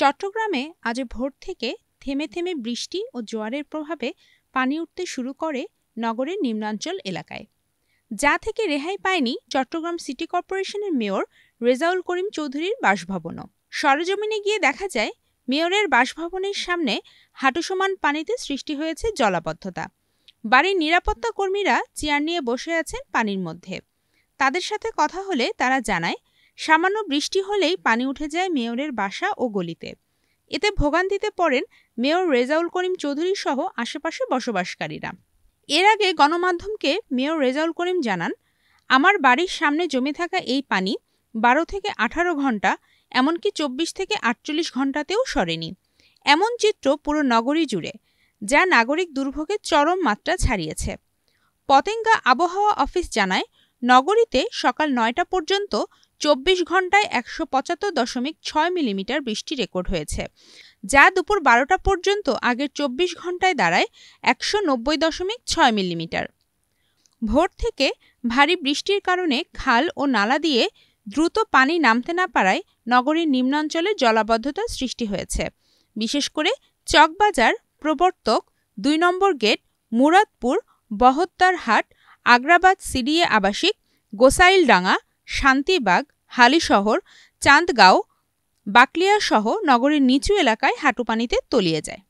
চট্টগ্রামে আজ ভোর থেকে থেমে থেমে বৃষ্টি ও জোয়ারের প্রভাবে পানি উঠতে শুরু করে নগরের নিম্নাঞ্চল এলাকায় যা থেকে রেহাই পায়নি চট্টগ্রাম সিটি কর্পোরেশনের মেয়র রেজাউল করিম চৌধুরীর বাসভবনও সরজমিনে গিয়ে দেখা যায় মেয়রের বাসভবনের সামনে হাঁটু সমান পানিতে সৃষ্টি হয়েছে জলাবদ্ধতা বাড়ির নিরাপত্তা কর্মীরা চেয়ার নিয়ে বসে আছেন পানির মধ্যে তাদের সাথে কথা হলে তারা জানায় সামান্য বৃষ্টি হলেই পানি উঠে যায় মেয়রের বাসা ও গলিতে এতে ভোগান্তিতে পড়েন মেয়র রেজাউল করিম চৌধুরী সহ আশেপাশে বসবাসকারীরা এর আগে গণমাধ্যমকে মেয়র রেজাউল করিম জানান আমার বাড়ির সামনে জমে থাকা এই পানি বারো থেকে আঠারো ঘন্টা এমনকি চব্বিশ থেকে আটচল্লিশ ঘন্টাতেও সরেনি এমন চিত্র পুরো নগরী জুড়ে যা নাগরিক দুর্ভোগে চরম মাত্রা ছাড়িয়েছে পতেঙ্গা আবহাওয়া অফিস জানায় নগরীতে সকাল নয়টা পর্যন্ত চব্বিশ ঘন্টায় একশো পঁচাত্তর দশমিক ছয় মিলিমিটার বৃষ্টি রেকর্ড হয়েছে যা দুপুর বারোটা পর্যন্ত আগের চব্বিশ ঘন্টায় দাঁড়ায় একশো নব্বই দশমিক ছয় মিলিমিটার ভোর থেকে ভারী বৃষ্টির কারণে খাল ও নালা দিয়ে দ্রুত পানি নামতে না পারায় নগরীর নিম্নাঞ্চলে জলাবদ্ধতা সৃষ্টি হয়েছে বিশেষ করে চকবাজার প্রবর্তক দুই নম্বর গেট মুরাদপুর হাট আগ্রাবাদ সিডিএ আবাসিক গোসাইলডাঙ্গা শান্তিবাগ হালিশহর চাঁদগাঁও বাকলিয়াসহ নগরের নিচু এলাকায় হাঁটু পানিতে তলিয়ে যায়